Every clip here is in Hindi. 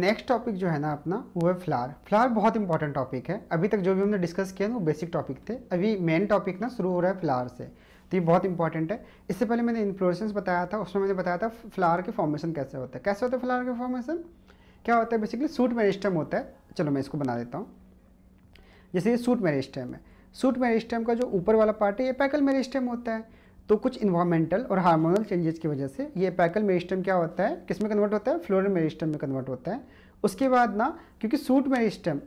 नेक्स्ट टॉपिक जो है ना अपना वो है फ्लावर फ्लावर बहुत इंपॉर्टेंट टॉपिक है अभी तक जो भी हमने डिस्कस किया ना वो बेसिक टॉपिक थे अभी मेन टॉपिक ना शुरू हो रहा है फ्लावर से तो ये बहुत इंपॉर्टेंट है इससे पहले मैंने इन्फ्लोरेसेंस बताया था उसमें मैंने बताया था फ्लावर के फॉर्मेशन कैसे होता है कैसे होता है फ्लावर के फॉर्मेशन क्या होता है बेसिकली सूट मेरिस्टम होता है चलो मैं इसको बना देता हूँ जैसे ये सूट मेरिस्टम है सूट मेरिस्टम का जो ऊपर वाला पार्ट है ये पैकल मेरिस्टम होता है तो कुछ इन्वायरमेंटल और हार्मोनल चेंजेस की वजह से ये पैकल मेरिस्टम क्या होता है किस में कन्वर्ट होता है फ्लोरल मेरिस्टम में कन्वर्ट होता है उसके बाद ना क्योंकि सूट मेरिस्टम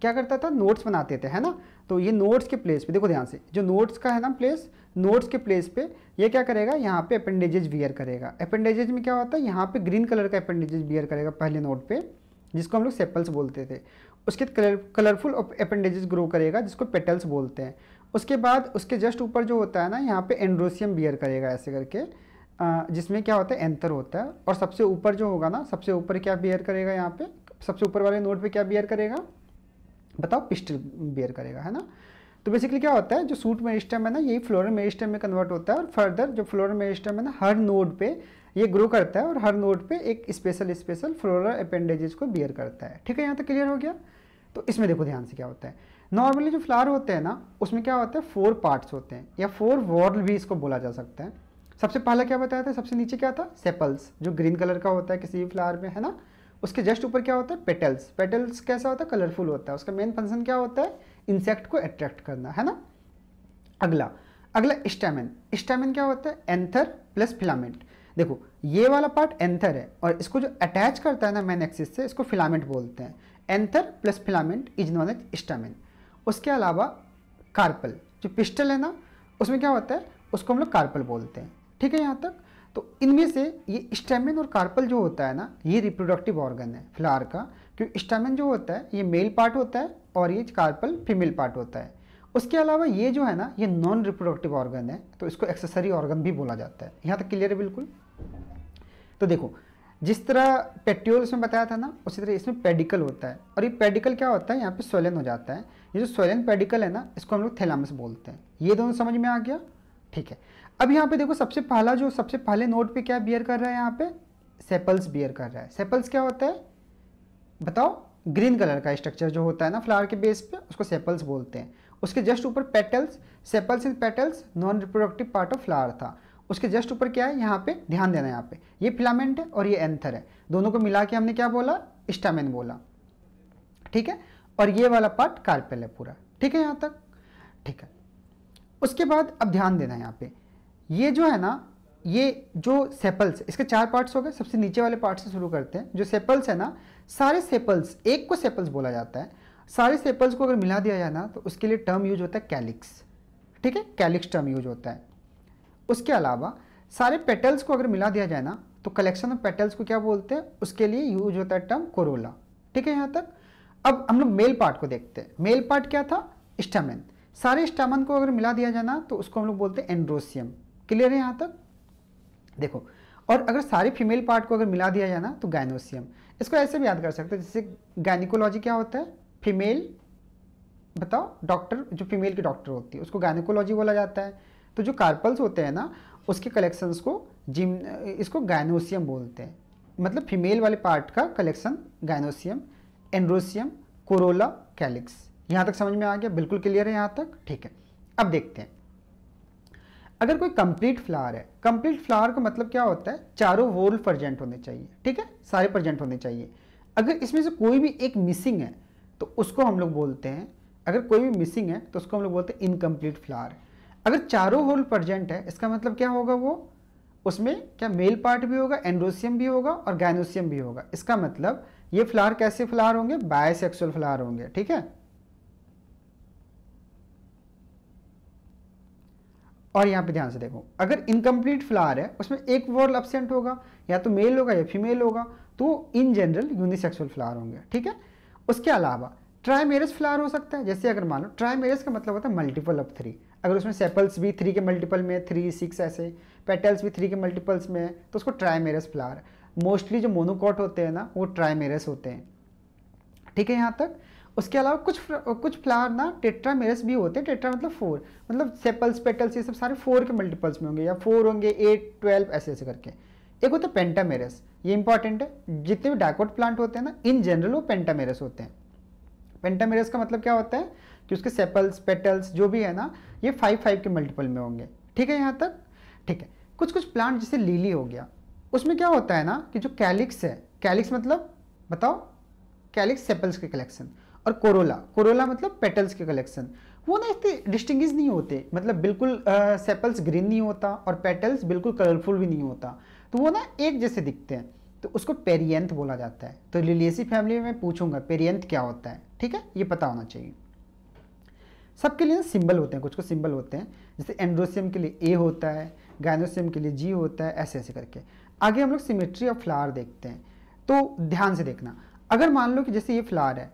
क्या करता था नोट्स बनाते थे है ना तो ये नोट्स के प्लेस पे देखो ध्यान से जो नोट्स का है ना प्लेस नोट्स के प्लेस पे ये क्या करेगा यहाँ पे अपेंडेजेज बियर करेगा अपेंडेजेज में क्या होता है यहाँ पे ग्रीन कलर का अपेंडेजेज बियर करेगा पहले नोट पे जिसको हम लोग सेपल्स बोलते थे उसके कलर कलरफुल अपेंडेजेज ग्रो करेगा जिसको पेटल्स बोलते हैं उसके बाद उसके जस्ट ऊपर जो होता है ना यहाँ पे एंड्रोसियम बियर करेगा ऐसे करके जिसमें क्या होता है एंतर होता है और सबसे ऊपर जो होगा ना सबसे ऊपर क्या बियर करेगा यहाँ पे सबसे ऊपर वाले नोट पे क्या बियर करेगा बताओ पिस्टल बियर करेगा है ना तो बेसिकली क्या होता है जो सूट मेरिस्टम है ना यही फ्लोरल मेरिस्टम में कन्वर्ट होता है और फर्दर जो फ्लोरल मेरिस्टम है ना हर नोड पे ये ग्रो करता है और हर नोड पे एक स्पेशल स्पेशल फ्लोरल अपेंडेजेस को बियर करता है ठीक है यहाँ तक क्लियर हो गया तो इसमें देखो ध्यान से क्या होता है नॉर्मली जो फ्लावर होते हैं ना उसमें क्या होता है फोर पार्ट्स होते हैं या फोर वॉर्ल भी इसको बोला जा सकता है सबसे पहला क्या बताया था सबसे नीचे क्या था सेपल्स जो ग्रीन कलर का होता है किसी भी फ्लावर में है ना उसके जस्ट ऊपर क्या होता है पेटल्स पेटल्स कैसा होता है कलरफुल होता है उसका मेन फंक्शन क्या होता है इंसेक्ट को अट्रैक्ट करना है ना अगला अगला स्टेमिन स्टेमिन क्या होता है एंथर प्लस फिलामेंट देखो ये वाला पार्ट एंथर है और इसको जो अटैच करता है ना मेन एक्सिस से इसको फिलामेंट बोलते हैं anther plus filament is known as stamen उसके अलावा कार्पल जो पिस्टल है ना उसमें क्या होता है उसको हम लोग कार्पल बोलते हैं ठीक है यहाँ तक तो इनमें से ये स्टेमिन और कार्पल जो होता है ना ये रिप्रोडक्टिव ऑर्गन है फ्लावर का क्योंकि स्टेमिन जो होता है ये मेल पार्ट होता है और ये कार्पल फीमेल पार्ट होता है उसके अलावा ये जो है ना ये नॉन रिप्रोडक्टिव ऑर्गन है तो इसको एक्सेसरी ऑर्गन भी बोला जाता है यहाँ तक क्लियर है बिल्कुल तो देखो जिस तरह पेट्योल्स में बताया था ना उसी तरह इसमें पेडिकल होता है और ये पेडिकल क्या होता है यहाँ पे स्वेलन हो जाता है ये जो स्वेलिंग पेडिकल है ना इसको हम लोग थैलामस बोलते हैं ये दोनों समझ में आ गया ठीक है अब यहाँ पे देखो सबसे पहला जो सबसे पहले नोट पे क्या बियर कर रहा है यहाँ पे सेपल्स बियर कर रहा है सेपल्स क्या होता है बताओ ग्रीन कलर का स्ट्रक्चर जो होता है ना फ्लावर के बेस पे उसको सेपल्स बोलते हैं उसके जस्ट ऊपर पेटल्स सेपल्स इन petals non reproductive part of flower था उसके जस्ट ऊपर क्या है यहाँ पे ध्यान देना यहाँ पे ये फिलामेंट है और ये एंथर है दोनों को मिला के हमने क्या बोला स्टामेन बोला ठीक है और ये वाला पार्ट कार्पेल है पूरा ठीक है यहाँ तक ठीक है उसके बाद अब ध्यान देना यहाँ पे ये जो है ना ये जो सेपल्स इसके चार पार्ट्स हो गए सबसे नीचे वाले पार्ट से शुरू करते हैं जो सेपल्स है ना सारे सेपल्स एक को सेपल्स बोला जाता है सारे सेपल्स को अगर मिला दिया जाए ना तो उसके लिए टर्म यूज होता है कैलिक्स ठीक है कैलिक्स टर्म यूज होता है उसके अलावा सारे पेटल्स को अगर मिला दिया जाए ना तो कलेक्शन ऑफ पेटल्स को क्या बोलते हैं उसके लिए यूज होता है टर्म कोरोला ठीक है यहाँ तक अब हम लोग मेल पार्ट को देखते हैं मेल पार्ट क्या था स्टामन सारे स्टामन को अगर मिला दिया जाना तो उसको हम लोग बोलते हैं एंड्रोसियम क्लियर है यहाँ तक देखो और अगर सारे फीमेल पार्ट को अगर मिला दिया जाना तो गायनोसियम इसको ऐसे भी याद कर सकते हो जैसे गायनिकोलॉजी क्या होता है फीमेल बताओ डॉक्टर जो फीमेल की डॉक्टर होती है उसको गायनिकोलॉजी बोला जाता है तो जो कार्पल्स होते हैं ना उसके कलेक्शंस को जिम इसको गायनोसियम बोलते हैं मतलब फीमेल वाले पार्ट का collection gynoecium androecium corolla calyx यहां तक समझ में आ गया बिल्कुल क्लियर है यहां तक ठीक है अब देखते हैं अगर कोई कंप्लीट फ्लावर है कंप्लीट फ्लावर का मतलब क्या होता है चारों होल प्रजेंट होने चाहिए ठीक है सारे प्रजेंट होने चाहिए अगर इसमें से कोई भी एक मिसिंग है तो उसको हम लोग बोलते हैं अगर कोई भी मिसिंग है तो उसको हम लोग बोलते हैं इनकम्प्लीट फ्लावर अगर चारों होल प्रजेंट है इसका मतलब क्या होगा वो उसमें क्या मेल पार्ट भी होगा एंड्रोसियम भी होगा और गायनोसियम भी होगा इसका मतलब ये फ्लावर कैसे फ्लावर होंगे सेक्सुअल फ्लावर होंगे ठीक है और यहां पे ध्यान से देखो अगर इनकम्प्लीट फ्लावर है उसमें एक वर्ल एबसेंट होगा या तो मेल होगा या फीमेल होगा तो इन जनरल यूनिसेक्सुअल फ्लावर होंगे ठीक है उसके अलावा ट्राईमेरस फ्लावर हो सकता है जैसे अगर मान लो ट्राईमेरस का मतलब होता है मल्टीपल ऑफ थ्री अगर उसमें सेपल्स भी थ्री के मल्टीपल में थ्री सिक्स ऐसे पेटल्स भी थ्री के मल्टीपल्स में है तो उसको ट्राईमेरस फ्लावर मोस्टली जो मोनोकॉट होते हैं ना वो ट्राईमेरस होते हैं ठीक है यहाँ तक उसके अलावा कुछ कुछ फ्लावर ना टेट्रामेरस भी होते हैं टेट्रा मतलब फोर मतलब सेपल्स पेटल्स ये सब सारे फोर के मल्टीपल्स में होंगे या फोर होंगे एट ट्वेल्व ऐसे ऐसे करके एक होता है पेंटामेरस ये इंपॉर्टेंट है जितने भी डाकोट प्लांट होते हैं ना इन जनरल वो पेंटामेरस होते हैं पेंटामेरस का मतलब क्या होता है कि उसके सेपल्स पेटल्स जो भी है ना ये फाइव फाइव के मल्टीपल में होंगे ठीक है यहाँ तक ठीक है कुछ कुछ प्लांट जैसे लीली हो गया उसमें क्या होता है ना कि जो कैलिक्स है कैलिक्स मतलब बताओ कैलिक्स सेपल्स के कलेक्शन और कोरोला कोरोला मतलब पेटल्स के कलेक्शन वो ना इतने डिस्टिंग नहीं होते मतलब बिल्कुल सेपल्स ग्रीन नहीं होता और पेटल्स बिल्कुल कलरफुल भी नहीं होता तो वो ना एक जैसे दिखते हैं तो उसको पेरियंथ बोला जाता है तो लिलियसी फैमिली में पूछूंगा पेरियंथ क्या होता है ठीक है ये पता होना चाहिए सबके लिए ना सिंबल होते हैं कुछ कुछ सिंबल होते हैं जैसे एंड्रोसियम के लिए ए होता है गायनोसियम के लिए जी होता है ऐसे ऐसे करके आगे हम लोग सिमेट्री ऑफ फ्लावर देखते हैं तो ध्यान से देखना अगर मान लो कि जैसे ये फ्लावर है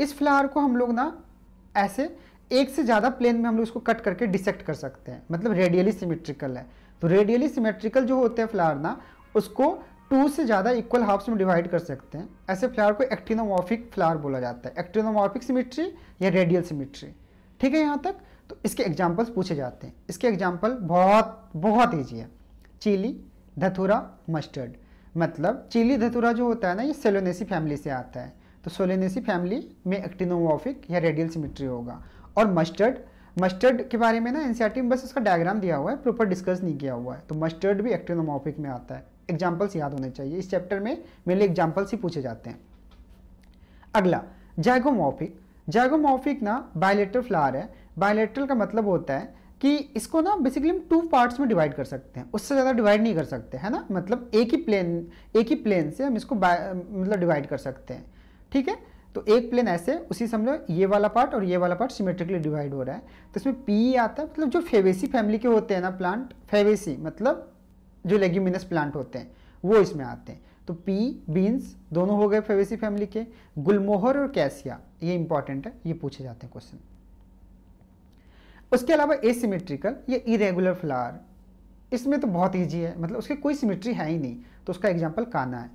इस फ्लावर को हम लोग ना ऐसे एक से ज़्यादा प्लेन में हम लोग इसको कट करके डिसेक्ट कर सकते हैं मतलब रेडियली सिमेट्रिकल है तो रेडियली सिमेट्रिकल जो होते हैं फ्लावर ना उसको टू से ज़्यादा इक्वल हाफ्स में डिवाइड कर सकते हैं ऐसे फ्लावर को एक्टिनोमॉर्फिक फ्लावर बोला जाता है एक्टिनोमॉर्फिक सिमेट्री या रेडियल सिमेट्री ठीक है यहाँ तक तो इसके एग्जाम्पल्स पूछे जाते हैं इसके एग्जाम्पल बहुत बहुत ईजी है चीली धतूरा मस्टर्ड मतलब चीली धतूरा जो होता है ना ये सेलोनेसी फैमिली से आता है तो सोलोनेसी फैमिली में एक्टिनोमोफिक या रेडियल सिमिट्री होगा और मस्टर्ड मस्टर्ड के बारे में ना एनसीआरटी में बस उसका डायग्राम दिया हुआ है प्रॉपर डिस्कस नहीं किया हुआ है तो मस्टर्ड भी एक्टिनोमोफिक में आता है एग्जाम्पल्स याद होने चाहिए इस चैप्टर में मेरे एग्जाम्पल्स ही पूछे जाते हैं अगला जैगोमोफिक जैगोमोफिक ना बायोलेट्रल फ्लावर है बायोलेट्रल का मतलब होता है कि इसको ना बेसिकली हम टू पार्ट्स में डिवाइड कर सकते हैं उससे ज़्यादा डिवाइड नहीं कर सकते है ना मतलब एक ही प्लेन एक ही प्लेन से हम इसको मतलब डिवाइड कर सकते हैं ठीक है तो एक प्लेन ऐसे उसी समझो ये वाला पार्ट और ये वाला पार्ट सिमेट्रिकली डिवाइड हो रहा है तो इसमें पी आता है मतलब जो फेवेसी फैमिली के होते हैं ना प्लांट फेवेसी मतलब जो लेग्यूमिनस प्लांट होते हैं वो इसमें आते हैं तो पी बीन्स दोनों हो गए फेवेसी फैमिली के गुलमोहर और कैसिया ये इंपॉर्टेंट है ये पूछे जाते हैं क्वेश्चन उसके अलावा एसिमेट्रिकल ये इरेगुलर फ्लावर इसमें तो बहुत ईजी है मतलब उसकी कोई सिमेट्री है ही नहीं तो उसका एग्जाम्पल काना है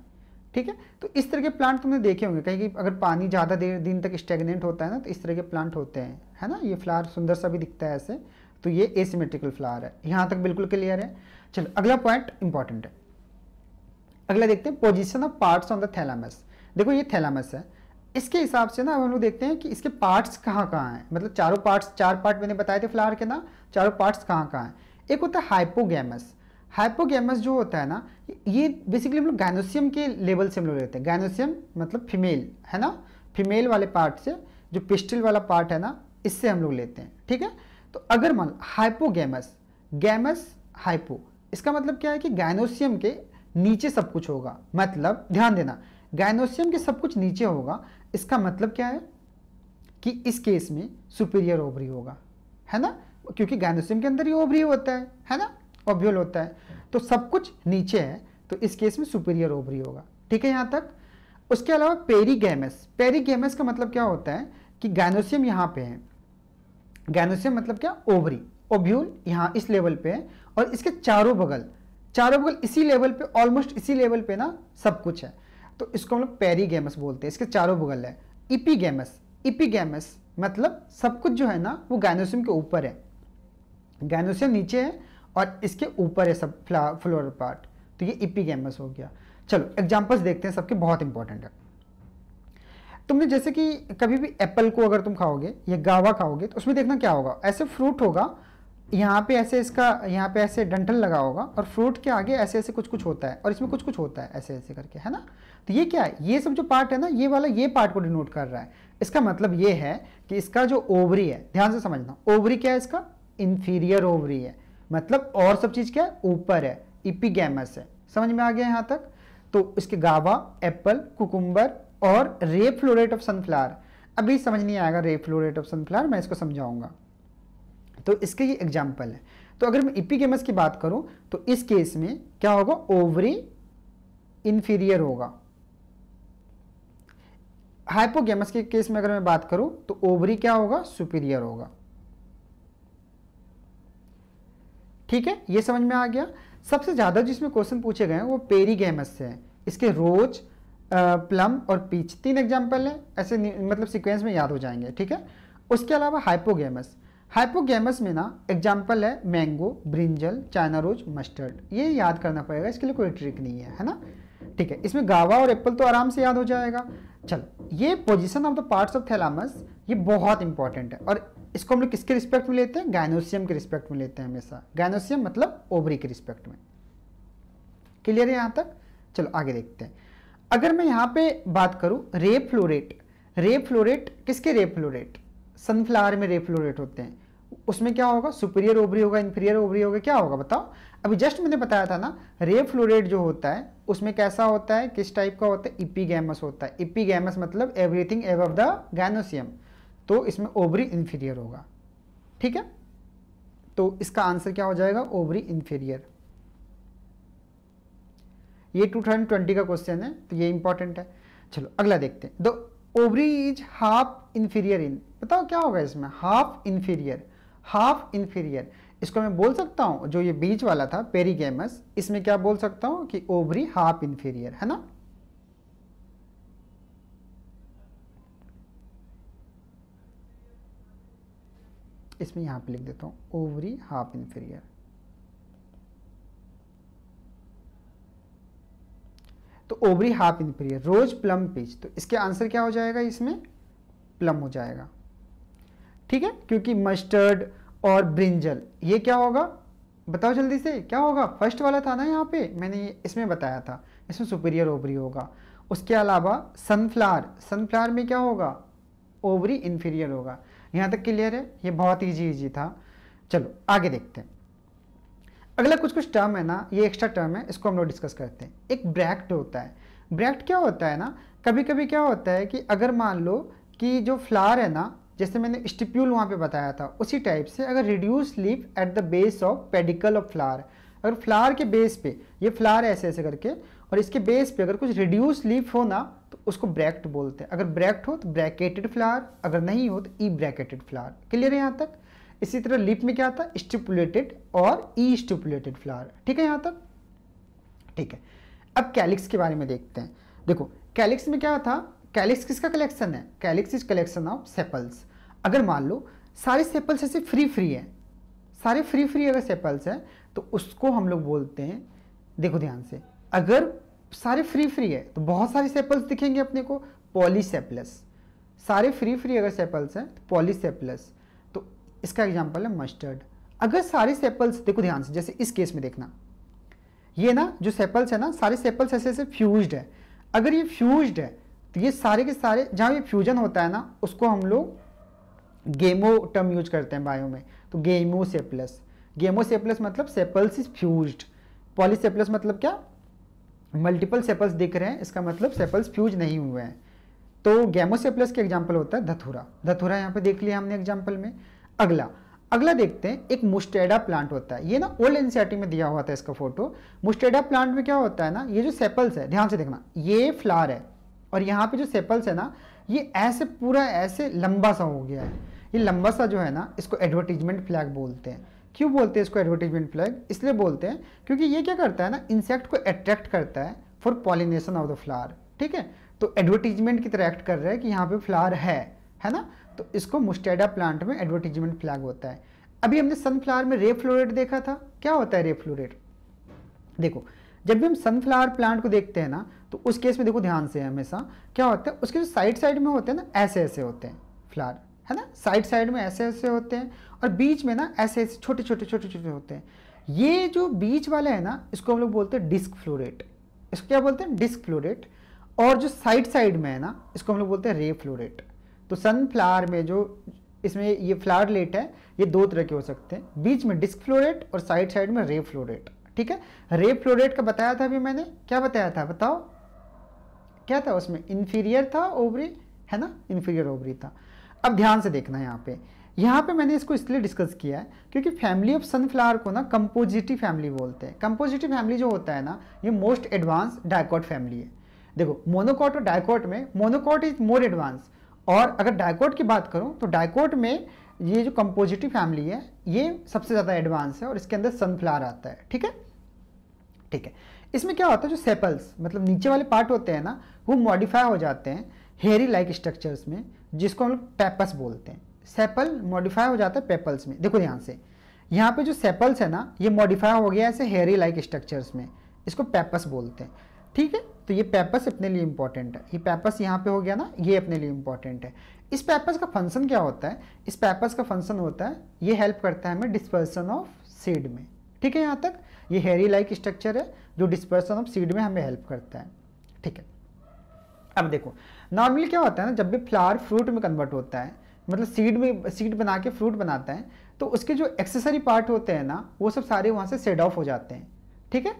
ठीक है तो इस तरह के प्लांट तुमने देखे होंगे कहीं कि अगर पानी ज़्यादा देर दिन तक स्टेगनेंट होता है ना तो इस तरह के प्लांट होते हैं है ना ये फ्लावर सुंदर सा भी दिखता है ऐसे तो ये एसिमेट्रिकल फ्लावर है यहाँ तक बिल्कुल क्लियर है चलो अगला पॉइंट इंपॉर्टेंट है अगला देखते हैं position of parts on the thalamus देखो ये थैलामस है इसके हिसाब से ना हम लोग देखते हैं कि इसके पार्ट्स कहाँ कहाँ हैं मतलब चारों पार्ट्स चार पार्ट मैंने बताए थे फ्लावर के ना चारों पार्ट्स कहाँ कहाँ हैं एक होता है हाइपोगेमस हाइपोगेमस जो होता है ना ये बेसिकली हम लोग गैनोसियम के लेवल से हम लोग लेते हैं गैनोसियम मतलब फीमेल है ना फीमेल वाले पार्ट से जो पिस्टल वाला पार्ट है ना इससे हम लोग लेते हैं ठीक है तो अगर मान हाइपोगेमस गैमस हाइपो इसका मतलब क्या है कि गैनोसियम के नीचे सब कुछ होगा मतलब ध्यान देना गैनोसियम के सब कुछ नीचे होगा इसका मतलब क्या है कि इस केस में सुपीरियर ओवरी होगा है ना क्योंकि गैनोसियम के अंदर ही ओवरी होता है है ना ओब्यूल होता है तो सब कुछ नीचे है तो इस केस में सुपीरियर ओवरी होगा ठीक है यहाँ तक उसके अलावा पेरीगेमस पेरीगेमस का मतलब क्या होता है कि गैनोसियम यहाँ पे है गैनोसियम मतलब क्या ओवरी ओब्यूल यहाँ इस लेवल पे है और इसके चारों बगल चारों बगल इसी लेवल पे ऑलमोस्ट इसी लेवल पे ना सब कुछ है तो इसको हम लोग पेरीगेमस बोलते हैं इसके चारों बुगल है इपीगेमस इपीगेमस मतलब सब कुछ जो है ना वो गायनोसियम के ऊपर है गायनोसियम नीचे है और इसके ऊपर है सब फ्ला फ्लोर पार्ट तो ये इपीगेमस हो गया चलो एग्जाम्पल्स देखते हैं सबके बहुत इंपॉर्टेंट है तुमने जैसे कि कभी भी एप्पल को अगर तुम खाओगे या गावा खाओगे तो उसमें देखना क्या होगा ऐसे फ्रूट होगा यहाँ पे ऐसे इसका यहाँ पे ऐसे डंठल लगा होगा और फ्रूट के आगे ऐसे ऐसे कुछ कुछ होता है और इसमें कुछ कुछ होता है ऐसे ऐसे करके है ना तो ये क्या है ये सब जो पार्ट है ना ये वाला ये पार्ट को डिनोट कर रहा है इसका मतलब ये है कि इसका जो ओवरी है ध्यान से समझना ओवरी क्या है इसका इन्फीरियर ओवरी है मतलब और सब चीज़ क्या है ऊपर है इपिगैमस है समझ में आ गया यहाँ तक तो इसके गावा एप्पल कुकुम्बर और रे फ्लोरेट ऑफ सनफ्लावर अभी समझ नहीं आएगा रे फ्लोरेट ऑफ सनफ्लावर मैं इसको समझाऊंगा तो इसके ये एग्जाम्पल है तो अगर मैं इपिगेमस की बात करूं तो इस केस में क्या होगा ओवरी इन्फीरियर होगा हाइपोगेमस के केस में अगर मैं बात करूं तो ओवरी क्या होगा सुपीरियर होगा ठीक है ये समझ में आ गया सबसे ज़्यादा जिसमें क्वेश्चन पूछे गए हैं वो पेरीगेमस से है इसके रोज प्लम और पीच तीन एग्जाम्पल हैं ऐसे मतलब सीक्वेंस में याद हो जाएंगे ठीक है उसके अलावा हाइपोगेमस हाइपोगेमस में ना एग्जाम्पल है mango brinjal China rose mustard ये याद करना पड़ेगा इसके लिए कोई ट्रिक नहीं है है ना ठीक है इसमें गावा और एप्पल तो आराम से याद हो जाएगा चलो ये position of the parts of thalamus ये बहुत इंपॉर्टेंट है और इसको हम लोग किसके रिस्पेक्ट में लेते हैं गायनोसियम के रिस्पेक्ट में लेते हैं हमेशा गायनोसियम मतलब ओबरी के रिस्पेक्ट में क्लियर है यहाँ तक चलो आगे देखते हैं अगर मैं यहाँ पे बात करूँ रे फ्लोरेट रे फ्लोरेट किसके रे फ्लोरेट सनफ्लावर में रेफ्लोरेट होते हैं उसमें क्या होगा सुपीरियर ओवरी होगा इन्फीरियर ओवरी होगा क्या होगा बताओ अभी जस्ट मैंने बताया था ना रे फ्लोरेट जो होता है उसमें कैसा होता है किस टाइप का होता है इपीगैमस होता है इपीगैमस मतलब एवरीथिंग एव द गैनोसियम तो इसमें ओवरी इन्फीरियर होगा ठीक है तो इसका आंसर क्या हो जाएगा ओवरी इन्फीरियर ये 2020 का क्वेश्चन है तो ये इंपॉर्टेंट है चलो अगला देखते हैं the ovary is half inferior इन बताओ क्या होगा इसमें हाफ इन्फीरियर हाफ इन्फीरियर इसको मैं बोल सकता हूँ जो ये बीच वाला था पेरीगेमस इसमें क्या बोल सकता हूँ कि ओवरी हाफ इन्फीरियर है ना इसमें यहां पे लिख देता हूं ओवरी हाफ इन्फीरियर तो ovary half inferior rose plum peach तो इसके आंसर क्या हो जाएगा इसमें प्लम हो जाएगा ठीक है क्योंकि मस्टर्ड और ब्रिंजल ये क्या होगा बताओ जल्दी से क्या होगा फर्स्ट वाला था ना यहाँ पे मैंने इसमें बताया था इसमें सुपीरियर ओवरी होगा उसके अलावा सनफ्लावर सनफ्लावर में क्या होगा ओवरी इन्फीरियर होगा यहाँ तक क्लियर है ये बहुत ईजी ईजी था चलो आगे देखते हैं अगला कुछ कुछ टर्म है ना ये एक्स्ट्रा टर्म है इसको हम लोग डिस्कस करते हैं एक ब्रैक्ट होता है ब्रैक्ट क्या होता है ना कभी कभी क्या होता है कि अगर मान लो कि जो फ्लावर है ना जैसे मैंने स्टिप्यूल वहाँ पे बताया था उसी टाइप से अगर reduce leaf at the base of pedicel of flower अगर फ्लावर के बेस पे ये फ्लावर ऐसे ऐसे करके और इसके बेस पे अगर कुछ रिड्यूस लीफ हो ना तो उसको ब्रैक्ट बोलते हैं अगर ब्रैक्ट हो तो ब्रैकेटेड फ्लावर अगर नहीं हो तो ई ब्रैकेटेड फ्लावर क्लियर है यहाँ तक इसी तरह लिप में क्या था स्टिपुलेटेड और ई स्टिपुलेटेड फ्लावर ठीक है यहाँ तक ठीक है अब कैलिक्स के बारे में देखते हैं देखो कैलिक्स में क्या था कैलिक्स किसका कलेक्शन है calyx is collection of sepals अगर मान लो सारे सेपल्स ऐसे फ्री फ्री हैं सारे फ्री फ्री अगर सेपल्स हैं तो उसको हम लोग बोलते हैं देखो ध्यान से अगर सारे फ्री फ्री है तो बहुत सारे सेपल्स दिखेंगे अपने को पॉलीसेपलस सारे फ्री फ्री अगर सेपल्स हैं तो पॉलीसेपलस तो इसका एग्जाम्पल है मस्टर्ड अगर सारे सेपल्स देखो ध्यान से जैसे इस केस में देखना ये ना जो सेपल्स है ना सारे सेपल्स ऐसे ऐसे फ्यूज्ड है अगर ये फ्यूज्ड है तो ये सारे के सारे जहाँ ये फ्यूजन होता है ना उसको हम लोग गेमो टर्म यूज करते हैं बायो में तो गेमोसेपलस सेप्लस मतलब sepals is fuse polysepalous मतलब क्या मल्टीपल सेपल्स दिख रहे हैं इसका मतलब सेपल्स फ्यूज नहीं हुए हैं तो सेप्लस के एग्जाम्पल होता है धथुरा धथुरा यहाँ पे देख लिया हमने एग्जाम्पल में अगला अगला देखते हैं एक मुस्टेडा प्लांट होता है ये ना ओल्ड एनसीआरटी में दिया हुआ था इसका फोटो मुस्टेडा प्लांट में क्या होता है ना ये जो सेपल्स है ध्यान से देखना ये फ्लावर है और यहाँ पे जो सेपल्स है ना ये ऐसे पूरा ऐसे लंबा सा हो गया है ये लंबा सा जो है ना इसको एडवर्टीजमेंट फ्लैग बोलते हैं क्यों बोलते हैं इसको एडवर्टीजमेंट फ्लैग इसलिए बोलते हैं क्योंकि ये क्या करता है ना इंसेक्ट को अट्रैक्ट करता है for pollination of the flower ठीक है तो एडवर्टीजमेंट की तरह एक्ट कर रहा है कि यहाँ पे फ्लावर है है ना तो इसको मुस्टेडा प्लांट में एडवर्टीजमेंट फ्लैग होता है अभी हमने सनफ्लावर में रे फ्लोरेट देखा था क्या होता है रे फ्लोरेट देखो जब भी हम सनफ्लावर प्लांट को देखते हैं ना तो उस केस में देखो ध्यान से हमेशा क्या होता है उसके जो साइड साइड में होते हैं ना ऐसे ऐसे होते हैं फ्लावर है ना साइड साइड में ऐसे ऐसे होते हैं और बीच में ना ऐसे ऐसे छोटे छोटे छोटे छोटे होते हैं ये जो बीच वाले है ना इसको हम लोग बोलते हैं डिस्क फ्लोरेट इसको क्या बोलते हैं डिस्क फ्लोरेट और जो साइड साइड में है ना इसको हम लोग बोलते हैं रे फ्लोरेट तो सनफ्लावर में जो इसमें ये फ्लावर लेट है ये दो तरह के हो सकते हैं बीच में डिस्क फ्लोरेट और साइड साइड में रे फ्लोरेट ठीक है रे फ्लोरेट का बताया था अभी मैंने क्या बताया था बताओ क्या था उसमें इन्फीरियर था ओवरी है ना इन्फीरियर ओवरी था अब ध्यान से देखना यहाँ पे यहाँ पे मैंने इसको इसलिए डिस्कस किया है क्योंकि फैमिली ऑफ सनफ्लावर को ना कंपोजिटिव फैमिली बोलते हैं कंपोजिटिव फैमिली जो होता है ना ये मोस्ट एडवांस डायकॉट फैमिली है देखो मोनोकॉट और डायकॉट में मोनोकॉट इज मोर एडवांस और अगर डायकॉट की बात करूँ तो डायकॉट में ये जो कंपोजिटिव फैमिली है ये सबसे ज़्यादा एडवांस है और इसके अंदर सनफ्लावर आता है ठीक है ठीक है इसमें क्या होता है जो सेपल्स मतलब नीचे वाले पार्ट होते हैं ना वो मॉडिफाई हो जाते हैं हेयरी लाइक स्ट्रक्चर्स में जिसको हम लोग पेपस बोलते हैं सेपल मॉडिफाई हो जाता है पेपल्स में देखो ध्यान से यहाँ पे जो सेपल्स है ना ये मॉडिफाई हो गया ऐसे हेयरी लाइक स्ट्रक्चर्स में इसको पेपस बोलते हैं ठीक है तो ये पेपस अपने लिए इंपॉर्टेंट है ये पेपस यहाँ पे हो गया ना ये अपने लिए इंपॉर्टेंट है इस पेपस का फंक्शन क्या होता है इस पेपस का फंक्शन होता है ये हेल्प करता है हमें डिस्पर्सन ऑफ सीड में ठीक है यहाँ तक ये हेरी लाइक स्ट्रक्चर है जो डिस्पर्सन ऑफ सीड में हमें हेल्प करता है ठीक है अब देखो नॉर्मली क्या होता है ना जब भी फ्लावर फ्रूट में कन्वर्ट होता है मतलब सीड में सीड बना के फ्रूट बनाता है तो उसके जो एक्सेसरी पार्ट होते हैं ना वो सब सारे वहाँ से सेड ऑफ हो जाते हैं ठीक है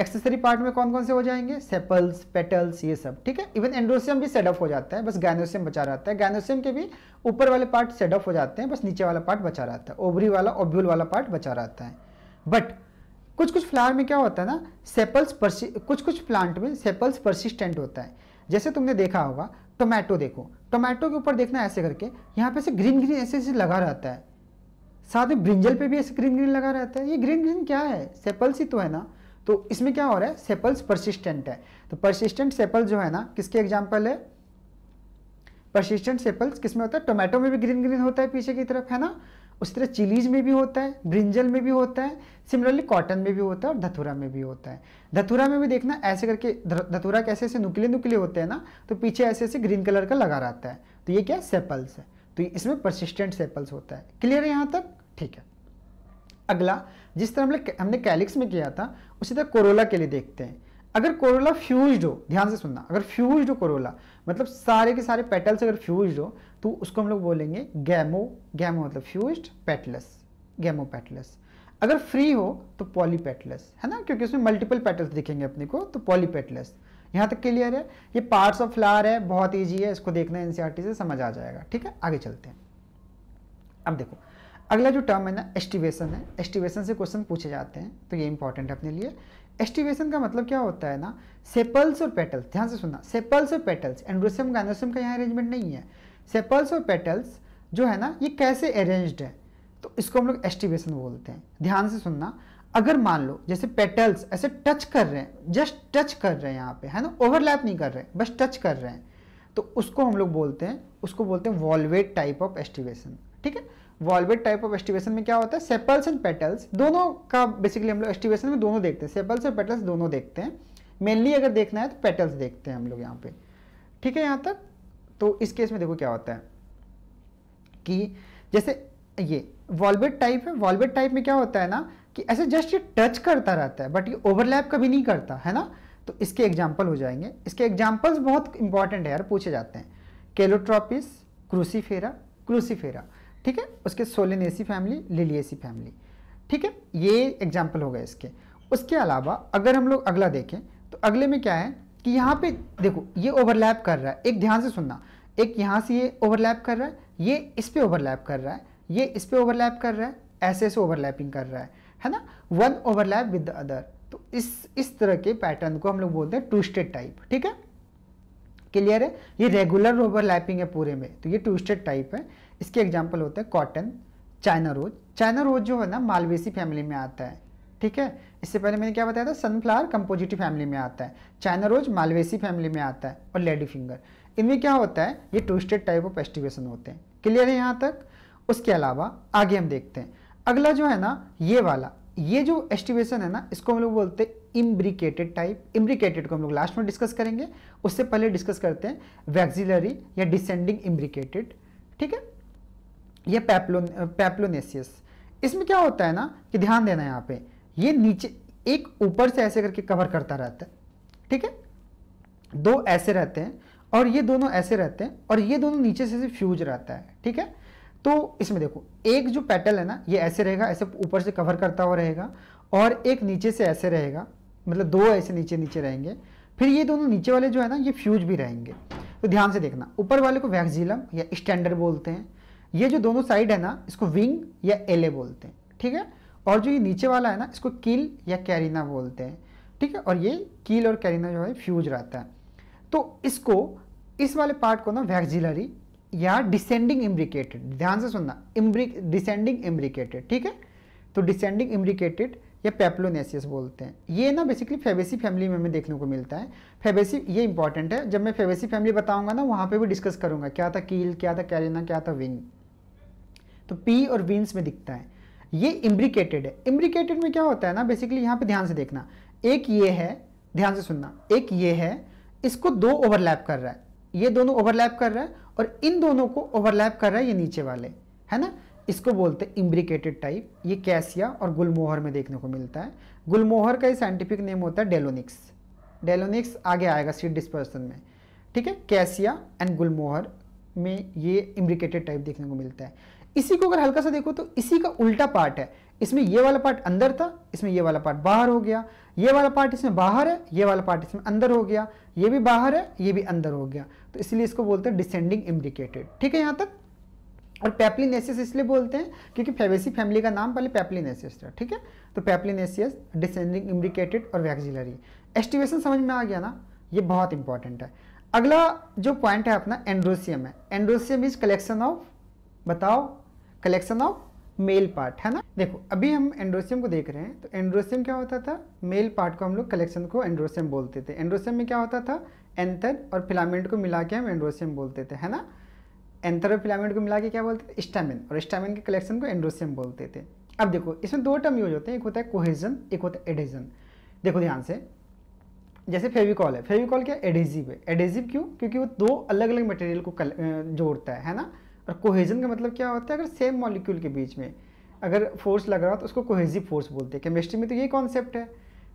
एक्सेसरी पार्ट में कौन कौन से हो जाएंगे सेपल्स पेटल्स ये सब ठीक है इवन एंड्रोसियम भी सेड ऑफ हो जाता है बस गैनोसियम बचा रहता है गैनोसियम के भी ऊपर वाले पार्ट सेड ऑफ हो जाते हैं बस नीचे वाला पार्ट बचा रहता है ओबरी वाला ओब्यूल वाला पार्ट बचा रहता है बट कुछ कुछ फ्लावर में क्या होता है ना सेपल्स कुछ कुछ प्लांट में सेपल्स परसिस्टेंट होता है जैसे तुमने देखा होगा टोमेटो देखो टोमेटो के ऊपर देखना ऐसे करके यहाँ पे से ग्रीन ग्रीन ऐसे ऐसे लगा रहता है साथ में ब्रिंजल पे भी ऐसे ग्रीन ग्रीन लगा रहता है ये ग्रीन ग्रीन क्या है सेपल्स ही तो है ना तो इसमें क्या हो रहा है सेपल्स परसिस्टेंट है तो परसिस्टेंट सेपल जो है ना किसके एग्जाम्पल है परसिस्टेंट सेपल्स किसमें होता है टोमेटो में भी ग्रीन ग्रीन होता है पीछे की तरफ है ना उसी तरह चिलीज में भी होता है ब्रिंजल में भी होता है सिमिलरली कॉटन में भी होता है और धतूरा में भी होता है धतूरा में भी देखना ऐसे करके धतूरा कैसे ऐसे नुकले नुकले होते हैं ना तो पीछे ऐसे ऐसे ग्रीन कलर का लगा रहता है तो ये क्या है सेपल्स है तो इसमें परसिस्टेंट सेपल्स होता है क्लियर है यहाँ तक ठीक है अगला जिस तरह हमने हमने कैलिक्स में किया था उसी तरह कोरोला के लिए देखते हैं अगर कोरोला फ्यूज्ड हो ध्यान से सुनना अगर फ्यूज हो कोरोला मतलब सारे के सारे पेटल्स अगर फ्यूज हो तो उसको हम लोग बोलेंगे गैमो गैमो मतलब फ्यूज पेटलस गैमो पेटलस अगर फ्री हो तो पॉलीपेटलस है ना क्योंकि उसमें मल्टीपल पेटल्स दिखेंगे अपने को तो पेटलस यहाँ तक क्लियर है ये पार्ट्स ऑफ फ्लावर है बहुत ईजी है इसको देखना एन e से समझ आ जाएगा ठीक है आगे चलते हैं अब देखो अगला जो टर्म है ना एस्टिवेशन है एस्टिवेशन से क्वेश्चन पूछे जाते हैं तो ये इंपॉर्टेंट है अपने लिए एस्टिवेशन का मतलब क्या होता है ना सेपल्स और पेटल्स ध्यान से सुनना सेपल्स और पेटल्स एंड्रोसियम का एंड्रोसियम का यहाँ अरेंजमेंट नहीं है सेपल्स और पेटल्स जो है ना ये कैसे अरेंज्ड है तो इसको हम लोग एस्टिवेशन बोलते हैं ध्यान से सुनना अगर मान लो जैसे पेटल्स ऐसे टच कर रहे हैं जस्ट टच कर रहे हैं यहाँ पे है ना ओवरलैप नहीं कर रहे बस टच कर रहे हैं तो उसको हम लोग बोलते हैं उसको बोलते हैं वॉलवेट टाइप ऑफ एस्टिवेशन ठीक है वॉल्वेट टाइप ऑफ एस्टिवेशन में क्या होता है सेपल्स एंड पेटल्स दोनों का बेसिकली हम लोग एस्टिवेशन में दोनों देखते हैं सेपल्स और पेटल्स दोनों देखते हैं मेनली अगर देखना है तो पेटल्स देखते हैं हम लोग यहाँ पे ठीक है यहाँ तक तो इस केस में देखो क्या होता है कि जैसे ये वॉल्वेट टाइप है वॉल्वेट टाइप में क्या होता है ना कि ऐसे जस्ट ये टच करता रहता है बट ये ओवरलैप कभी नहीं करता है ना तो इसके एग्जाम्पल हो जाएंगे इसके एग्जाम्पल्स बहुत इंपॉर्टेंट है यार पूछे जाते हैं केलोट्रॉपिस क्रूसीफेरा क्रूसीफेरा ठीक है उसके सोलिनेसी फैमिली लिलियसी फैमिली ठीक है ये एग्जाम्पल हो गए इसके उसके अलावा अगर हम लोग अगला देखें तो अगले में क्या है कि यहाँ पे देखो ये ओवरलैप कर रहा है एक ध्यान से सुनना एक यहाँ से ये ओवरलैप कर रहा है ये इस पर ओवरलैप कर रहा है ये इस पर ओवरलैप कर रहा है ऐसे ऐसे ओवरलैपिंग कर रहा है है ना one overlap with the other तो इस इस तरह के पैटर्न को हम लोग बोलते हैं टू स्टेट टाइप ठीक है क्लियर है ये रेगुलर ओवरलैपिंग है पूरे में तो ये टू स्टेट टाइप है इसके एग्जाम्पल होते हैं cotton China rose China rose जो है ना मालवेसी फैमिली में आता है ठीक है इससे पहले मैंने क्या बताया था सनफ्लावर कंपोजिटिव फैमिली में आता है चाइना रोज मालवेसी फैमिली में आता है और लेडी फिंगर इनमें क्या होता है ये ट्विस्टेड टाइप ऑफ एस्टिवेशन होते हैं क्लियर है यहाँ तक उसके अलावा आगे हम देखते हैं अगला जो है ना ये वाला ये जो एस्टिवेशन है ना इसको हम लोग बोलते हैं इम्ब्रिकेटेड टाइप इम्ब्रिकेटेड को हम लोग लास्ट में डिस्कस करेंगे उससे पहले डिस्कस करते हैं वैक्सिलरी या डिसेंडिंग इम्ब्रिकेटेड ठीक है ये पैप्लोन पैप्लोनेसियस इसमें क्या होता है ना कि ध्यान देना यहाँ पे ये नीचे एक ऊपर से ऐसे करके कवर करता रहता है ठीक है दो ऐसे रहते हैं और ये दोनों ऐसे रहते हैं और ये दोनों नीचे से फ्यूज रहता है ठीक है तो इसमें देखो एक जो पेटल है ना ये ऐसे रहेगा ऐसे ऊपर से कवर करता हुआ रहेगा और एक नीचे से ऐसे रहेगा मतलब दो ऐसे नीचे नीचे रहेंगे फिर ये दोनों नीचे वाले जो है ना ये फ्यूज भी रहेंगे तो ध्यान से देखना ऊपर वाले को वैक्सीलम या स्टैंडर्ड बोलते हैं ये जो दोनों साइड है ना इसको विंग या एले बोलते हैं ठीक है और जो ये नीचे वाला है ना इसको कील या कैरिना बोलते हैं ठीक है और ये कील और कैरिना जो है फ्यूज रहता है तो इसको इस वाले पार्ट को ना वैक्जिलरी या डिसेंडिंग इम्ब्रिकेटेड ध्यान से सुनना इम्ब्रिक डिसेंडिंग इम्ब्रिकेटेड ठीक है तो डिसेंडिंग इम्ब्रिकेटेड या पेप्लोनेसियस बोलते हैं ये ना बेसिकली फेबेसी फैमिली में हमें देखने को मिलता है फेबेसी ये इंपॉर्टेंट है जब मैं फेबेसी फैमिली बताऊंगा ना वहाँ पे भी डिस्कस करूंगा क्या था कील क्या था कैरिना क्या था विंग तो पी और वीन्स में दिखता है ये इम्ब्रिकेटेड है इम्ब्रिकेटेड में क्या होता है ना बेसिकली यहाँ पे ध्यान से देखना एक ये है ध्यान से सुनना एक ये है इसको दो ओवरलैप कर रहा है ये दोनों ओवरलैप कर रहा है और इन दोनों को ओवरलैप कर रहा है ये नीचे वाले है ना इसको बोलते हैं इम्ब्रिकेटेड टाइप ये कैसिया और गुलमोहर में देखने को मिलता है गुलमोहर का ये साइंटिफिक नेम होता है डेलोनिक्स डेलोनिक्स आगे आएगा सीट डिस्पर्सन में ठीक है कैसिया एंड गुलमोहर में ये इम्ब्रिकेटेड टाइप देखने को मिलता है इसी को अगर हल्का सा देखो तो इसी का उल्टा पार्ट है इसमें ये वाला पार्ट अंदर था इसमें ये वाला पार्ट बाहर हो गया ये वाला पार्ट इसमें बाहर है ये वाला पार्ट इसमें अंदर हो गया ये भी बाहर है ये भी अंदर हो गया तो इसलिए इसको बोलते हैं डिसेंडिंग इम्ब्रिकेटेड ठीक है यहाँ तक और पेपलिनेसियस इसलिए बोलते हैं क्योंकि फेवेसी फैमिली का नाम पहले पेपलिनेसियस था ठीक है तो पेपलिनेसियस डिसेंडिंग इम्ब्रिकेटेड और वैक्सिलरी एस्टिवेशन समझ में आ गया ना ये बहुत इंपॉर्टेंट है अगला जो पॉइंट है अपना एंड्रोसियम है एंड्रोसियम इज कलेक्शन ऑफ बताओ कलेक्शन ऑफ मेल पार्ट है ना देखो अभी हम एंड्रोसियम को देख रहे हैं तो एंड्रोसियम क्या होता था मेल पार्ट को हम लोग कलेक्शन को एंड्रोसियम बोलते थे एंड्रोसियम में क्या होता था एंथर और फिलामेंट को मिला के हम एंड्रोसियम बोलते थे है ना एंथर और फिलामेंट को मिला के क्या बोलते थे स्टामिन और स्टामिन के कलेक्शन को एंड्रोसियम बोलते थे अब देखो इसमें दो टर्म यूज होते हैं एक होता है कोहेजन एक होता है एडिजन देखो ध्यान से जैसे फेविकॉल है फेविकॉल क्या एडेजिव है एडेजिव क्यों क्योंकि वो दो अलग अलग मटेरियल को जोड़ता है ना और कोहेजन का मतलब क्या होता है अगर सेम मॉलिक्यूल के बीच में अगर फोर्स लग रहा हो तो उसको कोहेजिव फोर्स बोलते हैं केमिस्ट्री में तो यही कॉन्सेप्ट है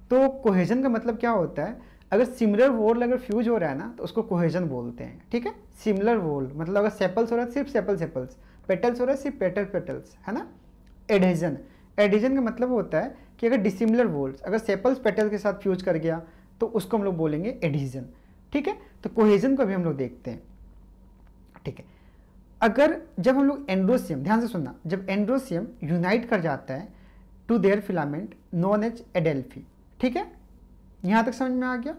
तो कोहेजन का मतलब क्या होता है अगर सिमिलर वोल अगर फ्यूज हो रहा है ना तो उसको कोहेजन बोलते हैं ठीक है सिमिलर वोल मतलब अगर सेपल्स हो रहा है सिर्फ सेपल सेपल्स पेटल्स हो रहा है सिर्फ पेटल पेटल्स है ना एडहेजन एडिजन का मतलब होता है कि अगर डिसिमिलर वोल्ट अगर सेपल्स पेटल्स के साथ फ्यूज कर गया तो उसको हम लोग बोलेंगे एडिजन ठीक है तो कोहेजन को भी हम लोग देखते हैं ठीक है अगर जब हम लोग एंड्रोसियम ध्यान से सुनना जब एंड्रोसियम यूनाइट कर जाता है to their filament known as adelphy ठीक है यहाँ तक समझ में आ गया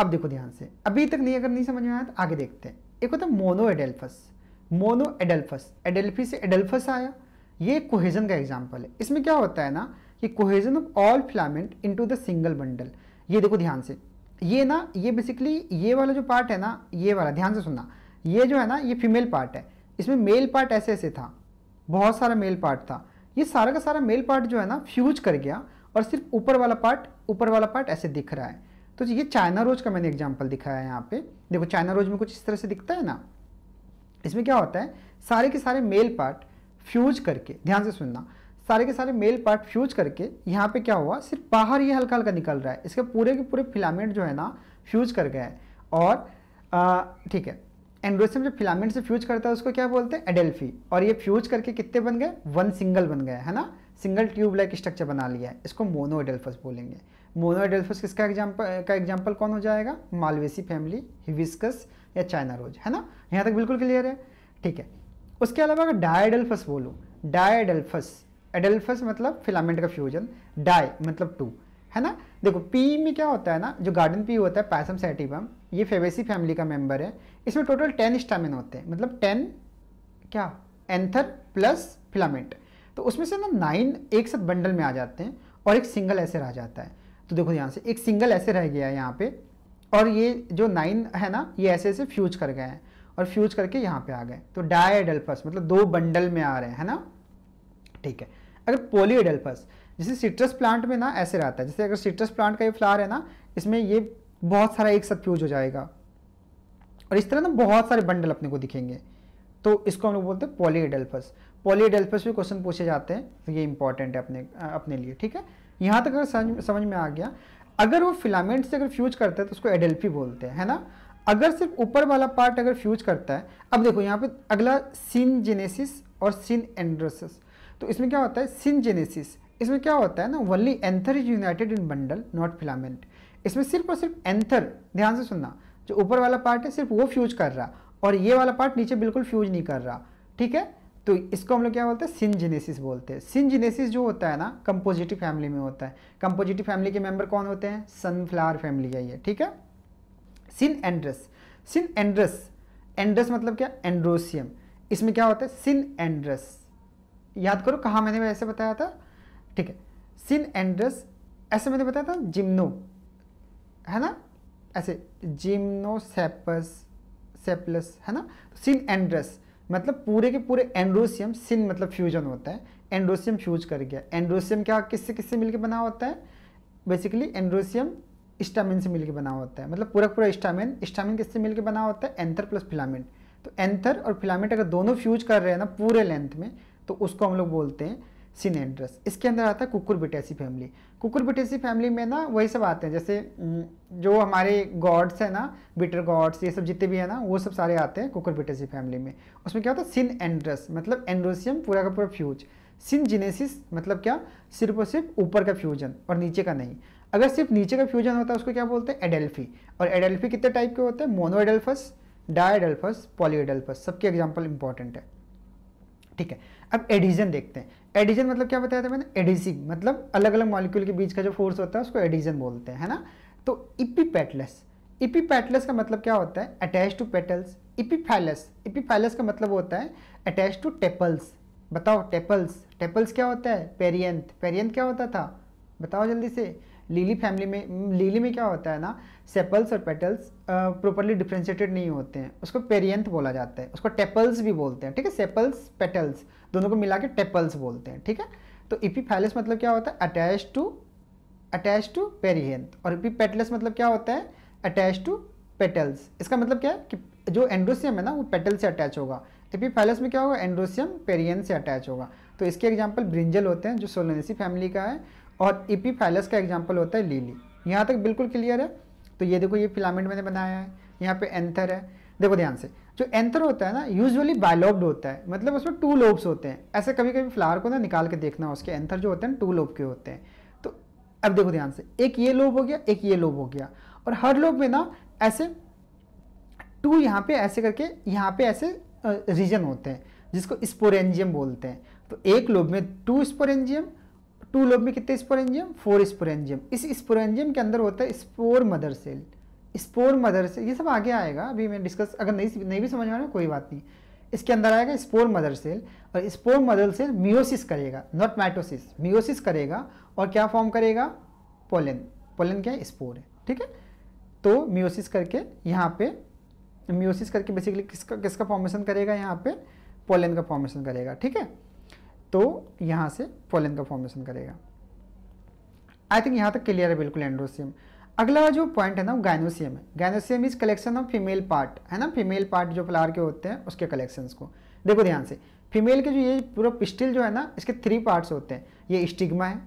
अब देखो ध्यान से अभी तक नहीं अगर नहीं समझ में आया तो आगे देखते हैं एक होता है monadelphous monadelphous adelphy से एडेल्फस आया ये कोहेजन का एग्जाम्पल है इसमें क्या होता है ना कि cohesion of all filament to the single bundle ये देखो ध्यान से ये ना ये बेसिकली ये वाला जो पार्ट है ना ये वाला ध्यान से सुनना ये जो है ना ये फीमेल पार्ट है इसमें मेल पार्ट ऐसे ऐसे था बहुत सारा मेल पार्ट था ये सारा का सारा मेल पार्ट जो है ना फ्यूज कर गया और सिर्फ ऊपर वाला पार्ट ऊपर वाला पार्ट ऐसे दिख रहा है तो ये चाइना रोज का मैंने एग्जाम्पल दिखाया है यहाँ पे देखो चाइना रोज में कुछ इस तरह से दिखता है ना इसमें क्या होता है सारे के सारे मेल पार्ट फ्यूज करके ध्यान से सुनना सारे के सारे मेल पार्ट फ्यूज करके यहाँ पे क्या हुआ सिर्फ बाहर ये हल्का हल्का निकल रहा है इसके पूरे के पूरे फिलामेंट जो है ना फ्यूज कर गया है और ठीक है एंड्रोसियम जो फिलामेंट से फ्यूज करता है उसको क्या बोलते हैं एडेल्फी और ये फ्यूज करके कितने बन गए वन सिंगल बन गए है ना सिंगल ट्यूब लाइक स्ट्रक्चर बना लिया है इसको मोनो एडेल्फस बोलेंगे मोनो एडेल्फस किसका एग्जाम्पल का एग्जाम्पल कौन हो जाएगा मालवेसी फैमिली हिविस्कस या चाइना रोज है ना यहाँ तक बिल्कुल क्लियर है ठीक है उसके अलावा अगर डायडल्फस बोलूँ डायडल्फस एडल्फस मतलब फिलामेंट का फ्यूजन डाई मतलब टू है ना देखो पी में क्या होता है ना जो गार्डन पी होता है पैसम सैटिवम ये फेवेसी फैमिली का मेंबर है इसमें टोटल टेन स्टामिन होते हैं मतलब टेन क्या एंथर प्लस फिलामेंट तो उसमें से ना नाइन एक साथ बंडल में आ जाते हैं और एक सिंगल ऐसे रह जाता है तो देखो यहाँ से एक सिंगल ऐसे रह गया है यहाँ पे और ये जो नाइन है ना ये ऐसे ऐसे फ्यूज कर गए हैं और फ्यूज करके यहाँ पे आ गए तो डायडल्फस मतलब दो बंडल में आ रहे हैं है ना ठीक है अगर एडल्फस जैसे सिट्रस प्लांट में ना ऐसे रहता है जैसे अगर सिट्रस प्लांट का ये फ्लावर है ना इसमें ये बहुत सारा एक साथ फ्यूज हो जाएगा और इस तरह ना बहुत सारे बंडल अपने को दिखेंगे तो इसको हम लोग बोलते हैं पॉलीडेल्फस पॉलीडेल्फस भी क्वेश्चन पूछे जाते हैं तो ये इंपॉर्टेंट है अपने अपने लिए ठीक है यहाँ तक अगर समझ में आ गया अगर वो फिलामेंट से अगर फ्यूज करता है तो उसको एडल्फी बोलते हैं है ना अगर सिर्फ ऊपर वाला पार्ट अगर फ्यूज करता है अब देखो यहाँ पे अगला सिनजेनेसिस और सिन एंड्रसिस तो इसमें क्या होता है सिनजेनेसिस इसमें क्या होता है ना only anther is united in bundle not filament इसमें सिर्फ और सिर्फ एंथर ध्यान से सुनना जो ऊपर वाला पार्ट है सिर्फ वो फ्यूज कर रहा और ये वाला पार्ट नीचे बिल्कुल फ्यूज नहीं कर रहा ठीक है तो इसको हम लोग क्या बोलते हैं सिंजिनेसिस बोलते हैं सिंजिनेसिस जो होता है ना कंपोजिटिव फैमिली में होता है कंपोजिटिव फैमिली के मेंबर कौन होते हैं सनफ्लावर फैमिली है ये ठीक है सिन एंड्रस सिन एंड्रस एंड्रस मतलब क्या एंड्रोसियम इसमें क्या होता है सिन एंड्रस याद करो कहाँ मैंने ऐसे बताया था ठीक है सिन एंड्रस ऐसे मैंने बताया था जिम्नो है ना ऐसे जिम्नोसेपस सेपलस है ना सिन तो एंड्रस मतलब पूरे के पूरे एंड्रोसियम सिन मतलब फ्यूजन होता है एंड्रोसियम फ्यूज कर गया एंड्रोसियम क्या किससे किससे मिलके बना होता है बेसिकली एंड्रोसियम स्टामिन से मिलकर बना होता है मतलब पूरा पूरा स्टामिन स्टामिन किससे मिलकर बना होता है एंथर प्लस फिलामेंट तो एंथर और फिलामेंट अगर दोनों फ्यूज कर रहे हैं ना पूरे लेंथ में तो उसको हम लोग बोलते हैं सिनेड्रस इसके अंदर आता है बिटेसी फैमिली बिटेसी फैमिली में ना वही सब आते हैं जैसे जो हमारे गॉड्स हैं ना बिटर गॉड्स ये सब जितने भी हैं ना वो सब सारे आते हैं बिटेसी फैमिली में उसमें क्या होता है सिन एंड्रस मतलब एंड्रोसियम पूरा का पूरा फ्यूज सिन जिनेसिस मतलब क्या सिर्फ और सिर्फ ऊपर का फ्यूजन और नीचे का नहीं अगर सिर्फ नीचे का फ्यूजन होता है उसको क्या बोलते हैं एडेल्फी और एडेल्फी कितने टाइप के होते हैं मोनो एडेल्फस पॉली पॉलीएडेल्फस सबके एग्जाम्पल इंपॉर्टेंट है ठीक है अब एडिजन देखते हैं एडिजन मतलब क्या बताया था मैंने एडिजिंग मतलब अलग अलग मॉलिक्यूल के बीच का जो फोर्स होता है उसको एडिजन बोलते हैं है ना तो इपीपेटलस इपीपेटलस का मतलब क्या होता है attach to petals epiphyllous epiphyllous का मतलब होता है अटैच टू टेपल्स बताओ टेपल्स टेपल्स क्या होता है पेरियंथ पेरियंथ क्या होता था बताओ जल्दी से लीली फैमिली में लीली में क्या होता है ना सेपल्स और पेटल्स प्रॉपरली डिफ्रेंशिएटेड नहीं होते हैं उसको पेरियंथ बोला जाता है उसको टेपल्स भी बोलते हैं ठीक है सेपल्स पेटल्स दोनों को मिला के टेपल्स बोलते हैं ठीक है तो इपीफैलस मतलब क्या होता है attach to attach to perianth और इपीपेटलस मतलब क्या होता है अटैच टू पेटल्स इसका मतलब क्या है कि जो एंड्रोसियम है ना वो पेटल से अटैच होगा एपिफाइलस में क्या होगा एंड्रोसियम पेरियंथ से अटैच होगा तो इसके एग्जाम्पल ब्रिंजल होते हैं जो सोलनेसी फैमिली का है और इपीफाइलस का एग्जाम्पल होता है लीली यहाँ तक बिल्कुल क्लियर है तो ये देखो ये फिलामेंट मैंने बनाया है यहाँ पे एंथर है देखो ध्यान से जो एंथर होता है ना यूजुअली बायलोब्ड होता है मतलब उसमें टू लोब्स होते हैं ऐसे कभी कभी फ्लावर को ना निकाल के देखना उसके एंथर जो होते हैं टू लोब के होते हैं तो अब देखो ध्यान से एक ये लोब हो गया एक ये लोब हो गया और हर लोब में ना ऐसे टू यहाँ पे ऐसे करके यहाँ पे ऐसे रीजन होते हैं जिसको स्पोरेंजियम बोलते हैं तो एक लोब में टू स्पोरेंजियम टू लोब में कितने स्पोरेंजियम फोर स्पोरेंजियम इस स्पोरेंजियम के अंदर होता है spore mother cell spore mother cell ये सब आगे आएगा अभी मैं डिस्कस अगर नहीं नहीं भी समझ में आ रहा कोई बात नहीं इसके अंदर आएगा स्पोर मदर सेल और स्पोर मदर सेल मियोसिस करेगा नॉट माइटोसिस मियोसिस करेगा और क्या फॉर्म करेगा पोलन पोलन क्या है स्पोर है ठीक है तो मियोसिस करके यहाँ पे मियोसिस करके बेसिकली किसका किसका फॉर्मेशन करेगा यहाँ पे पोलन का फॉर्मेशन करेगा ठीक है तो यहाँ से पोलन का फॉर्मेशन करेगा आई थिंक यहाँ तक क्लियर है बिल्कुल एंड्रोसियम अगला जो पॉइंट है ना वो गायनोसियम है gynoecium is collection of female part है ना फीमेल पार्ट जो फ्लावर के होते हैं उसके कलेक्शंस को देखो ध्यान से फीमेल के जो ये पूरा पिस्टिल जो है ना इसके थ्री पार्ट्स होते हैं ये स्टिग्मा है